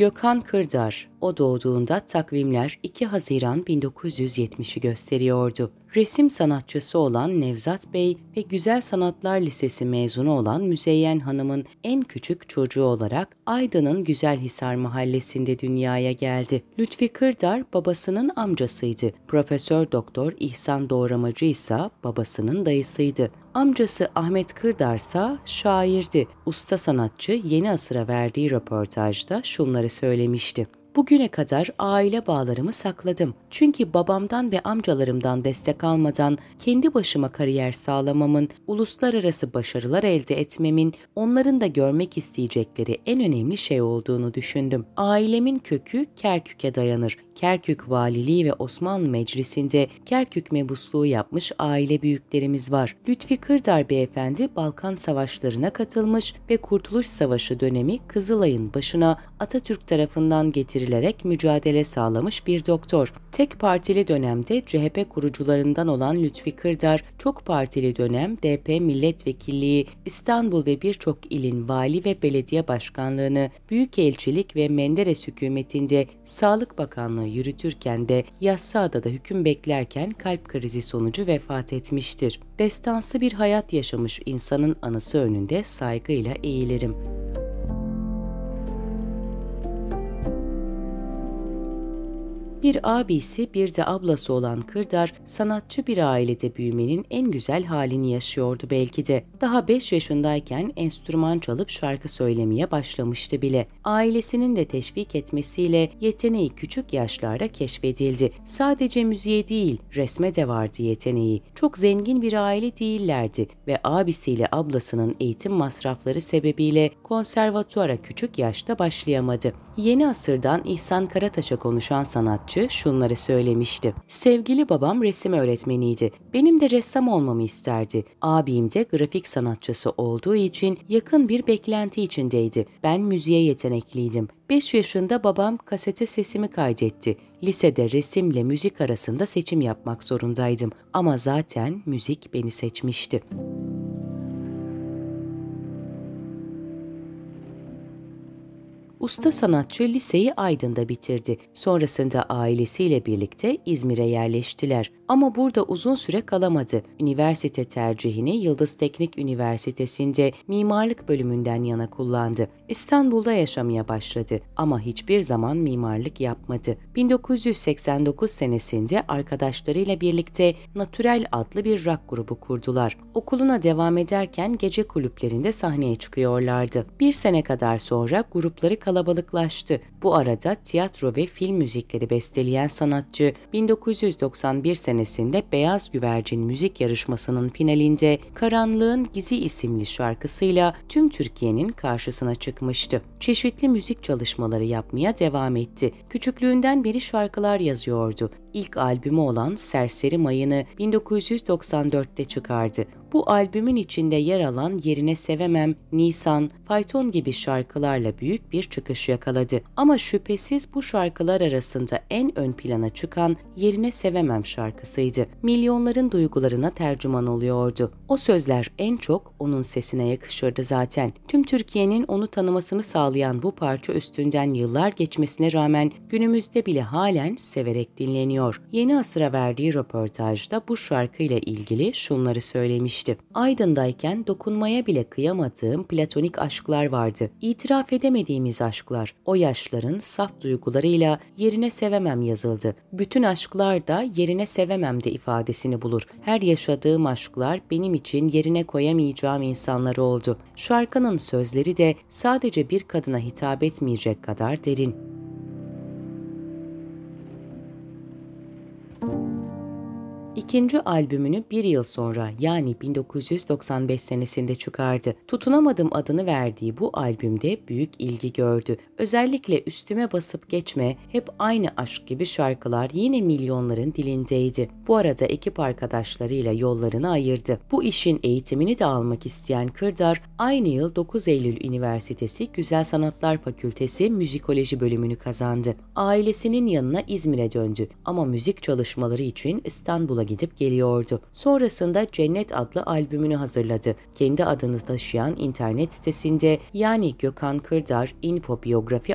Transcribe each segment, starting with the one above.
Gökhan Kırdar o doğduğunda takvimler 2 Haziran 1970'i gösteriyordu. Resim sanatçısı olan Nevzat Bey ve Güzel Sanatlar Lisesi mezunu olan Müzeyyen Hanım'ın en küçük çocuğu olarak Aydın'ın Güzelhisar mahallesinde dünyaya geldi. Lütfi Kırdar babasının amcasıydı. Profesör Doktor İhsan Doğramacı ise babasının dayısıydı. Amcası Ahmet Kırdarsa şairdi. Usta sanatçı yeni asıra verdiği röportajda şunları söylemişti. Bugüne kadar aile bağlarımı sakladım. Çünkü babamdan ve amcalarımdan destek almadan kendi başıma kariyer sağlamamın, uluslararası başarılar elde etmemin, onların da görmek isteyecekleri en önemli şey olduğunu düşündüm. Ailemin kökü Kerkük'e dayanır. Kerkük Valiliği ve Osmanlı Meclisi'nde Kerkük mebusluğu yapmış aile büyüklerimiz var. Lütfi Kırdar Beyefendi Balkan Savaşları'na katılmış ve Kurtuluş Savaşı dönemi Kızılay'ın başına Atatürk tarafından getirilmiştir yetiştirilerek mücadele sağlamış bir doktor. Tek partili dönemde CHP kurucularından olan Lütfi Kırdar, çok partili dönem DP milletvekilliği, İstanbul ve birçok ilin vali ve belediye başkanlığını, Büyükelçilik ve Menderes hükümetinde Sağlık Bakanlığı yürütürken de Yassıada'da hüküm beklerken kalp krizi sonucu vefat etmiştir. Destansı bir hayat yaşamış insanın anısı önünde saygıyla eğilirim.'' Bir abisi bir de ablası olan Kırdar sanatçı bir ailede büyümenin en güzel halini yaşıyordu belki de. Daha 5 yaşındayken enstrüman çalıp şarkı söylemeye başlamıştı bile. Ailesinin de teşvik etmesiyle yeteneği küçük yaşlarda keşfedildi. Sadece müziğe değil resme de vardı yeteneği. Çok zengin bir aile değillerdi ve abisiyle ablasının eğitim masrafları sebebiyle konservatuara küçük yaşta başlayamadı. Yeni asırdan İhsan Karataş'a konuşan sanatçı sanatçı şunları söylemişti. Sevgili babam resim öğretmeniydi. Benim de ressam olmamı isterdi. Abim de grafik sanatçısı olduğu için yakın bir beklenti içindeydi. Ben müziğe yetenekliydim. 5 yaşında babam kasete sesimi kaydetti. Lisede resimle müzik arasında seçim yapmak zorundaydım ama zaten müzik beni seçmişti. Usta sanatçı liseyi Aydın'da bitirdi. Sonrasında ailesiyle birlikte İzmir'e yerleştiler. Ama burada uzun süre kalamadı. Üniversite tercihini Yıldız Teknik Üniversitesi'nde mimarlık bölümünden yana kullandı. İstanbul'da yaşamaya başladı ama hiçbir zaman mimarlık yapmadı. 1989 senesinde arkadaşlarıyla birlikte Natürel adlı bir rock grubu kurdular. Okuluna devam ederken gece kulüplerinde sahneye çıkıyorlardı. Bir sene kadar sonra grupları kalabalıklaştı. Bu arada tiyatro ve film müzikleri besteleyen sanatçı 1991 senesinde Beyaz Güvercin Müzik Yarışması'nın finalinde Karanlığın Gizi isimli şarkısıyla tüm Türkiye'nin karşısına çıktı bırakmıştı. Çeşitli müzik çalışmaları yapmaya devam etti. Küçüklüğünden beri şarkılar yazıyordu. İlk albümü olan Serseri Mayını 1994'te çıkardı. Bu albümün içinde yer alan Yerine Sevemem, Nisan, Fayton gibi şarkılarla büyük bir çıkış yakaladı. Ama şüphesiz bu şarkılar arasında en ön plana çıkan Yerine Sevemem şarkısıydı. Milyonların duygularına tercüman oluyordu. O sözler en çok onun sesine yakışırdı zaten. Tüm Türkiye'nin onu tanımasını sağlayan bu parça üstünden yıllar geçmesine rağmen günümüzde bile halen severek dinleniyor. Yeni Asır'a verdiği röportajda bu şarkıyla ilgili şunları söylemiş etmişti. Aydın'dayken dokunmaya bile kıyamadığım platonik aşklar vardı. İtiraf edemediğimiz aşklar. O yaşların saf duygularıyla yerine sevemem yazıldı. Bütün aşklar da yerine sevemem de ifadesini bulur. Her yaşadığım aşklar benim için yerine koyamayacağım insanlar oldu. Şarkının sözleri de sadece bir kadına hitap etmeyecek kadar derin. ikinci albümünü bir yıl sonra yani 1995 senesinde çıkardı. Tutunamadım adını verdiği bu albümde büyük ilgi gördü. Özellikle Üstüme Basıp Geçme, Hep Aynı Aşk gibi şarkılar yine milyonların dilindeydi. Bu arada ekip arkadaşlarıyla yollarını ayırdı. Bu işin eğitimini de almak isteyen Kırdar, aynı yıl 9 Eylül Üniversitesi Güzel Sanatlar Fakültesi Müzikoloji bölümünü kazandı. Ailesinin yanına İzmir'e döndü ama müzik çalışmaları için İstanbul'a gidip geliyordu. Sonrasında Cennet adlı albümünü hazırladı. Kendi adını taşıyan internet sitesinde yani Gökhan Kırdar Info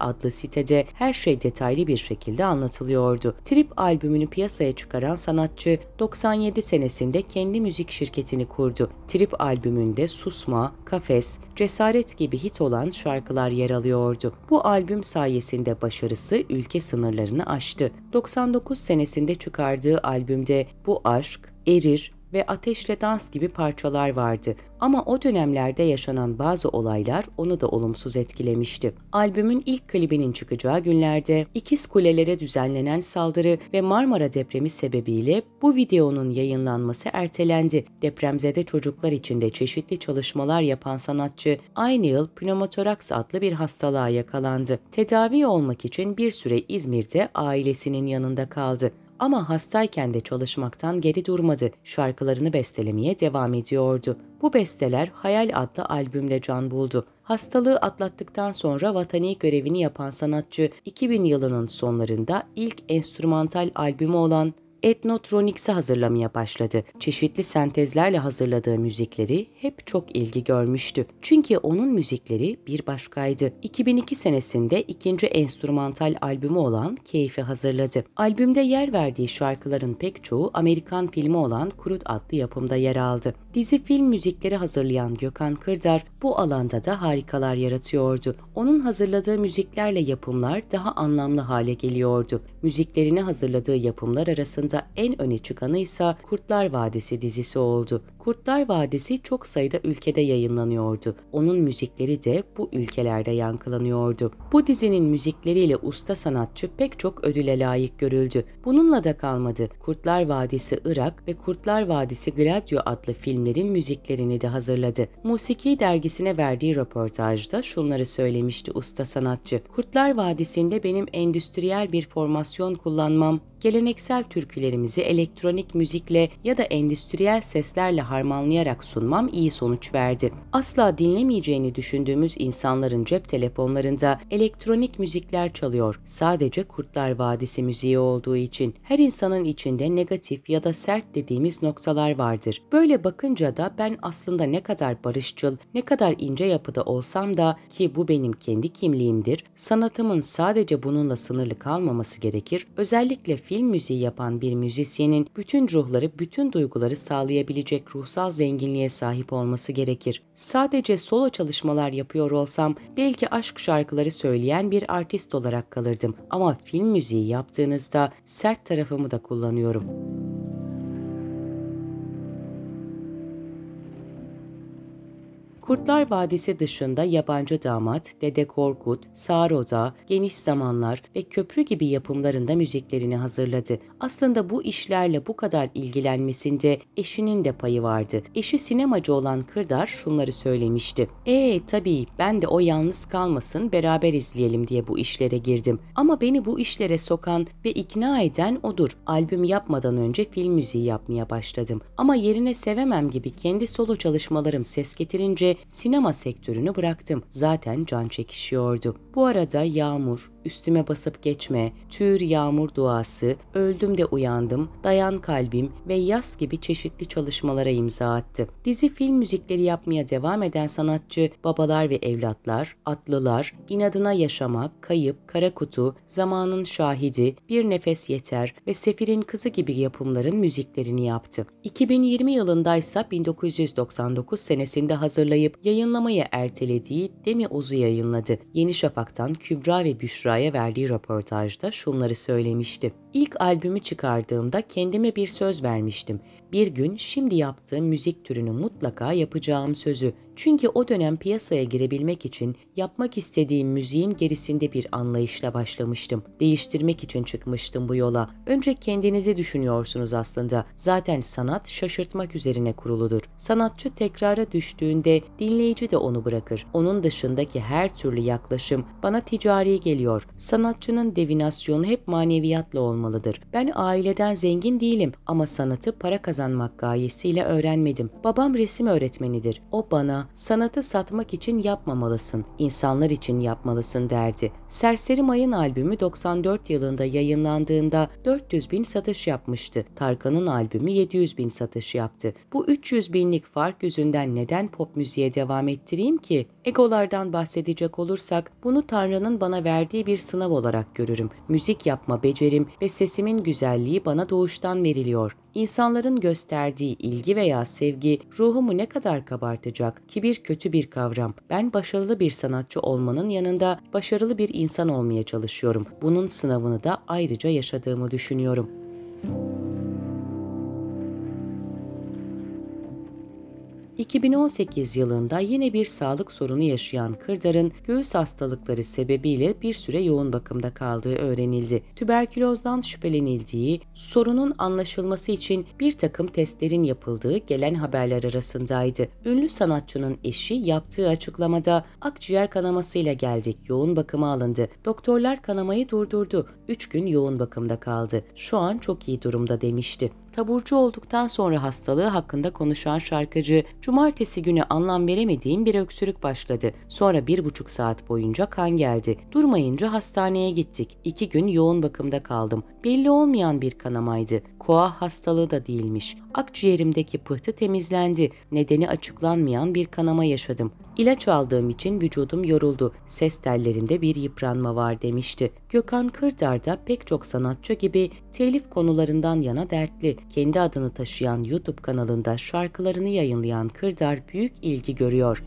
adlı sitede her şey detaylı bir şekilde anlatılıyordu. Trip albümünü piyasaya çıkaran sanatçı 97 senesinde kendi müzik şirketini kurdu. Trip albümünde Susma, Kafes, Cesaret gibi hit olan şarkılar yer alıyordu. Bu albüm sayesinde başarısı ülke sınırlarını aştı. 99 senesinde çıkardığı albümde bu aşk, erir ve ateşle dans gibi parçalar vardı. Ama o dönemlerde yaşanan bazı olaylar onu da olumsuz etkilemişti. Albümün ilk klibinin çıkacağı günlerde ikiz kulelere düzenlenen saldırı ve Marmara depremi sebebiyle bu videonun yayınlanması ertelendi. Depremzede çocuklar için de çeşitli çalışmalar yapan sanatçı aynı yıl pnömotoraks adlı bir hastalığa yakalandı. Tedavi olmak için bir süre İzmir'de ailesinin yanında kaldı ama hastayken de çalışmaktan geri durmadı. Şarkılarını bestelemeye devam ediyordu. Bu besteler Hayal adlı albümle can buldu. Hastalığı atlattıktan sonra vatani görevini yapan sanatçı 2000 yılının sonlarında ilk enstrümantal albümü olan etnotronikse hazırlamaya başladı. Çeşitli sentezlerle hazırladığı müzikleri hep çok ilgi görmüştü. Çünkü onun müzikleri bir başkaydı. 2002 senesinde ikinci enstrümantal albümü olan Keyfi hazırladı. Albümde yer verdiği şarkıların pek çoğu Amerikan filmi olan Kurut adlı yapımda yer aldı. Dizi film müzikleri hazırlayan Gökhan Kırdar bu alanda da harikalar yaratıyordu. Onun hazırladığı müziklerle yapımlar daha anlamlı hale geliyordu. Müziklerini hazırladığı yapımlar arasında en öne çıkanı ise Kurtlar Vadisi dizisi oldu. Kurtlar Vadisi çok sayıda ülkede yayınlanıyordu. Onun müzikleri de bu ülkelerde yankılanıyordu. Bu dizinin müzikleriyle usta sanatçı pek çok ödüle layık görüldü. Bununla da kalmadı. Kurtlar Vadisi Irak ve Kurtlar Vadisi Gladio adlı filmlerin müziklerini de hazırladı. Musiki dergisine verdiği röportajda şunları söylemişti usta sanatçı. Kurtlar Vadisi'nde benim endüstriyel bir formasyon kullanmam, geleneksel türkülerimizi elektronik müzikle ya da endüstriyel seslerle harmanlayarak sunmam iyi sonuç verdi. Asla dinlemeyeceğini düşündüğümüz insanların cep telefonlarında elektronik müzikler çalıyor. Sadece Kurtlar Vadisi müziği olduğu için her insanın içinde negatif ya da sert dediğimiz noktalar vardır. Böyle bakınca da ben aslında ne kadar barışçıl, ne kadar ince yapıda olsam da ki bu benim kendi kimliğimdir, sanatımın sadece bununla sınırlı kalmaması gerekir. Özellikle film müziği yapan bir müzisyenin bütün ruhları, bütün duyguları sağlayabilecek ruh ruhsal zenginliğe sahip olması gerekir. Sadece solo çalışmalar yapıyor olsam belki aşk şarkıları söyleyen bir artist olarak kalırdım ama film müziği yaptığınızda sert tarafımı da kullanıyorum.'' Kurtlar Vadisi dışında Yabancı Damat, Dede Korkut, Saroda, Geniş Zamanlar ve Köprü gibi yapımlarında müziklerini hazırladı. Aslında bu işlerle bu kadar ilgilenmesinde eşinin de payı vardı. Eşi sinemacı olan Kırdar şunları söylemişti. Ee tabii ben de o yalnız kalmasın beraber izleyelim diye bu işlere girdim. Ama beni bu işlere sokan ve ikna eden odur. Albüm yapmadan önce film müziği yapmaya başladım. Ama yerine sevemem gibi kendi solo çalışmalarım ses getirince sinema sektörünü bıraktım. Zaten can çekişiyordu. Bu arada Yağmur, üstüme basıp geçme, tür yağmur duası, öldüm de uyandım, dayan kalbim ve yaz gibi çeşitli çalışmalara imza attı. Dizi film müzikleri yapmaya devam eden sanatçı Babalar ve Evlatlar, Atlılar, İnadına Yaşamak, Kayıp, Kara Kutu, Zamanın Şahidi, Bir Nefes Yeter ve Sefir'in Kızı gibi yapımların müziklerini yaptı. 2020 yılındaysa 1999 senesinde hazırlayıp yayınlamaya ertelediği Demi Oz'u yayınladı. Yeni Şafak'tan Kübra ve Büşra Kübra'ya verdiği röportajda şunları söylemişti. İlk albümü çıkardığımda kendime bir söz vermiştim. Bir gün şimdi yaptığım müzik türünü mutlaka yapacağım sözü çünkü o dönem piyasaya girebilmek için yapmak istediğim müziğin gerisinde bir anlayışla başlamıştım. Değiştirmek için çıkmıştım bu yola. Önce kendinizi düşünüyorsunuz aslında. Zaten sanat şaşırtmak üzerine kuruludur. Sanatçı tekrara düştüğünde dinleyici de onu bırakır. Onun dışındaki her türlü yaklaşım bana ticari geliyor. Sanatçının devinasyonu hep maneviyatla olmalıdır. Ben aileden zengin değilim ama sanatı para kazanmak gayesiyle öğrenmedim. Babam resim öğretmenidir. O bana sanatı satmak için yapmamalısın, insanlar için yapmalısın derdi. Serseri May'ın albümü 94 yılında yayınlandığında 400 bin satış yapmıştı. Tarkan'ın albümü 700 bin satış yaptı. Bu 300 binlik fark yüzünden neden pop müziğe devam ettireyim ki? Egolardan bahsedecek olursak bunu Tanrı'nın bana verdiği bir sınav olarak görürüm. Müzik yapma becerim ve sesimin güzelliği bana doğuştan veriliyor. İnsanların gösterdiği ilgi veya sevgi ruhumu ne kadar kabartacak? kibir kötü bir kavram. Ben başarılı bir sanatçı olmanın yanında başarılı bir insan olmaya çalışıyorum. Bunun sınavını da ayrıca yaşadığımı düşünüyorum. 2018 yılında yine bir sağlık sorunu yaşayan Kırdar'ın göğüs hastalıkları sebebiyle bir süre yoğun bakımda kaldığı öğrenildi. Tüberkülozdan şüphelenildiği, sorunun anlaşılması için bir takım testlerin yapıldığı gelen haberler arasındaydı. Ünlü sanatçının eşi yaptığı açıklamada akciğer kanamasıyla geldik, yoğun bakıma alındı. Doktorlar kanamayı durdurdu, 3 gün yoğun bakımda kaldı. Şu an çok iyi durumda demişti taburcu olduktan sonra hastalığı hakkında konuşan şarkıcı, cumartesi günü anlam veremediğim bir öksürük başladı. Sonra bir buçuk saat boyunca kan geldi. Durmayınca hastaneye gittik. İki gün yoğun bakımda kaldım. Belli olmayan bir kanamaydı. Koa hastalığı da değilmiş. Akciğerimdeki pıhtı temizlendi. Nedeni açıklanmayan bir kanama yaşadım. İlaç aldığım için vücudum yoruldu. Ses tellerimde bir yıpranma var demişti. Gökhan Kırdar da pek çok sanatçı gibi telif konularından yana dertli kendi adını taşıyan YouTube kanalında şarkılarını yayınlayan Kırdar büyük ilgi görüyor.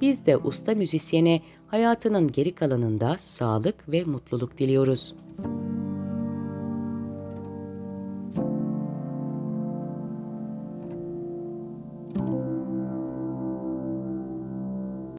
Biz de usta müzisyene hayatının geri kalanında sağlık ve mutluluk diliyoruz.